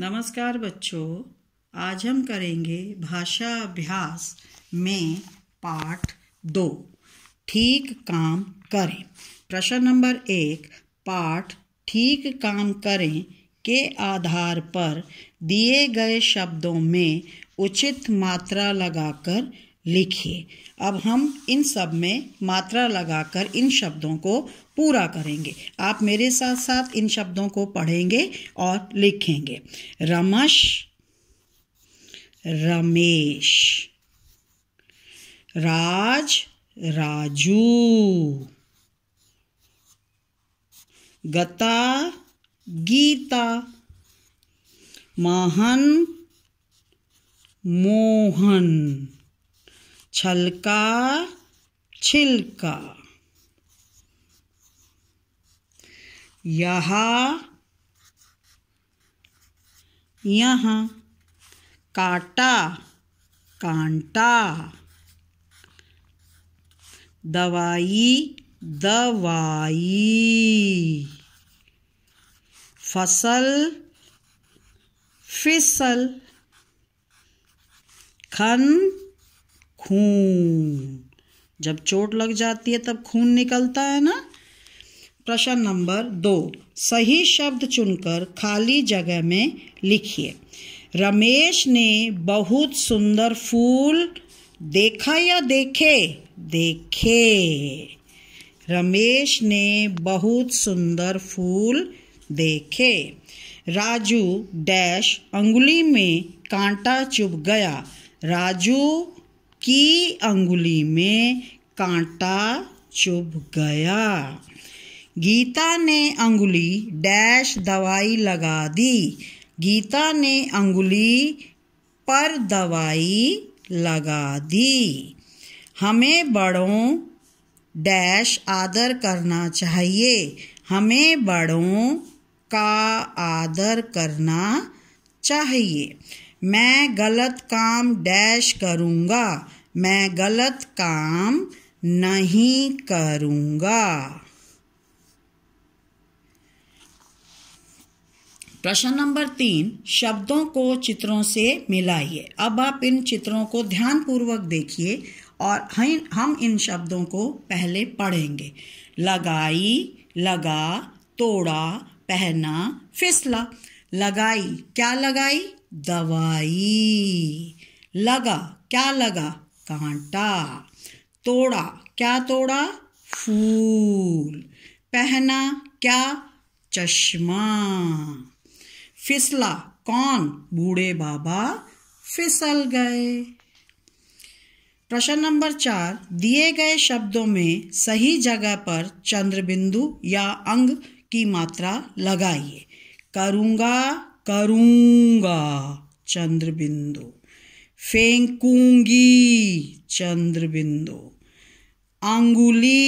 नमस्कार बच्चों आज हम करेंगे भाषा अभ्यास में पाठ दो ठीक काम करें प्रश्न नंबर एक पाठ ठीक काम करें के आधार पर दिए गए शब्दों में उचित मात्रा लगाकर लिखिए अब हम इन सब में मात्रा लगाकर इन शब्दों को पूरा करेंगे आप मेरे साथ साथ इन शब्दों को पढ़ेंगे और लिखेंगे रमश रमेश राज राजू गता गीता महन मोहन छलका छिलका यहाँ यहाँ काटा कांटा दवाई दवाई फसल फिसल खन खून जब चोट लग जाती है तब खून निकलता है ना प्रश्न नंबर दो सही शब्द चुनकर खाली जगह में लिखिए रमेश ने बहुत सुंदर फूल देखा या देखे देखे रमेश ने बहुत सुंदर फूल देखे राजू डैश अंगुली में कांटा चुभ गया राजू की अंगुली में कांटा चुभ गया गीता ने अंगुली डैश दवाई लगा दी गीता ने अंगुली पर दवाई लगा दी हमें बड़ों डैश आदर करना चाहिए हमें बड़ों का आदर करना चाहिए मैं गलत काम डैश करूँगा मैं गलत काम नहीं करूँगा प्रश्न नंबर तीन शब्दों को चित्रों से मिलाइए अब आप इन चित्रों को ध्यानपूर्वक देखिए और हम इन शब्दों को पहले पढ़ेंगे लगाई लगा तोड़ा पहना फिसला लगाई क्या लगाई दवाई लगा क्या लगा कांटा तोड़ा क्या तोड़ा फूल पहना क्या चश्मा फिसला कौन बूढ़े बाबा फिसल गए प्रश्न नंबर चार दिए गए शब्दों में सही जगह पर चंद्रबिंदु या अंग की मात्रा लगाइए करूंगा चंद्र चंद्रबिंदु फेंकूंगी चंद्रबिंदु अंगुली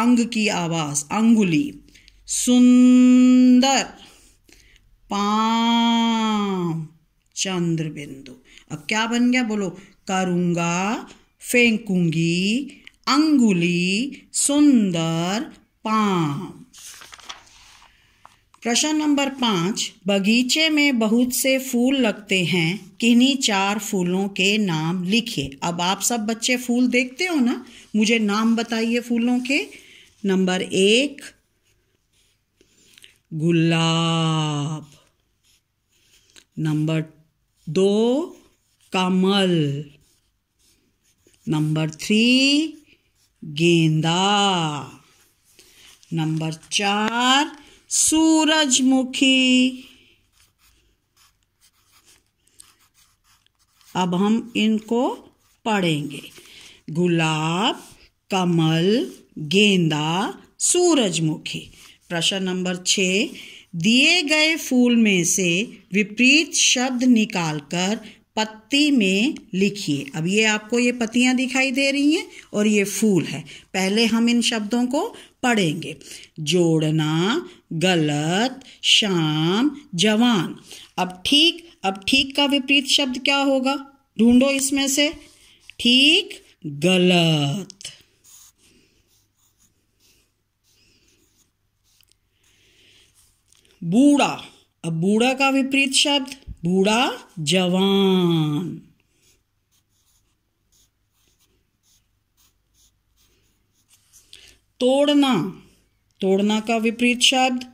अंग की आवाज अंगुली सुंदर पाम चंद्रबिंदु अब क्या बन गया बोलो करूंगा फेंकूंगी अंगुली सुंदर पाम प्रश्न नंबर पाँच बगीचे में बहुत से फूल लगते हैं किन्हीं चार फूलों के नाम लिखिए अब आप सब बच्चे फूल देखते हो ना मुझे नाम बताइए फूलों के नंबर एक गुलाब नंबर दो कमल नंबर थ्री गेंदा नंबर चार सूरजमुखी अब हम इनको पढ़ेंगे गुलाब कमल गेंदा सूरजमुखी प्रश्न नंबर छ दिए गए फूल में से विपरीत शब्द निकालकर पत्ती में लिखिए अब ये आपको ये पत्तियां दिखाई दे रही हैं और ये फूल है पहले हम इन शब्दों को पढ़ेंगे जोड़ना गलत शाम जवान अब ठीक अब ठीक का विपरीत शब्द क्या होगा ढूंढो इसमें से ठीक गलत बूढ़ा अब बूढ़ा का विपरीत शब्द बूढ़ा जवान तोड़ना तोड़ना का विपरीत शब्द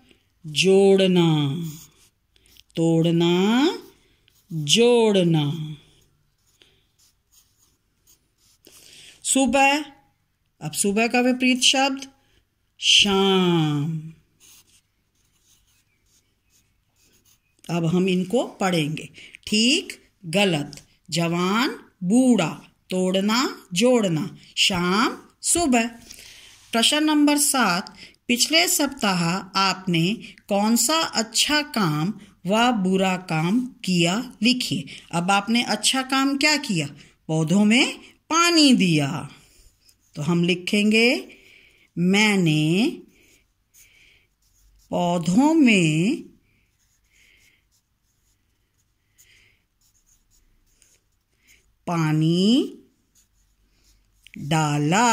जोड़ना तोड़ना जोड़ना सुबह अब सुबह का विपरीत शब्द शाम अब हम इनको पढ़ेंगे ठीक गलत जवान बूढ़ा तोड़ना जोड़ना शाम सुबह प्रश्न नंबर सात पिछले सप्ताह आपने कौन सा अच्छा काम व बुरा काम किया लिखिए अब आपने अच्छा काम क्या किया पौधों में पानी दिया तो हम लिखेंगे मैंने पौधों में पानी डाला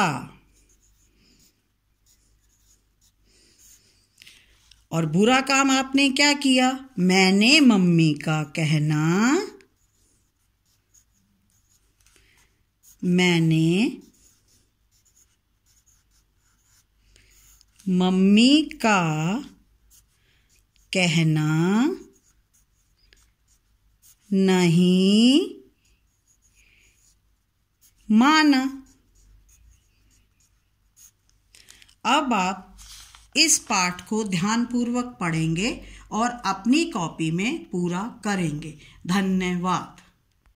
और बुरा काम आपने क्या किया मैंने मम्मी का कहना मैंने मम्मी का कहना नहीं मान अब आप इस पाठ को ध्यानपूर्वक पढ़ेंगे और अपनी कॉपी में पूरा करेंगे धन्यवाद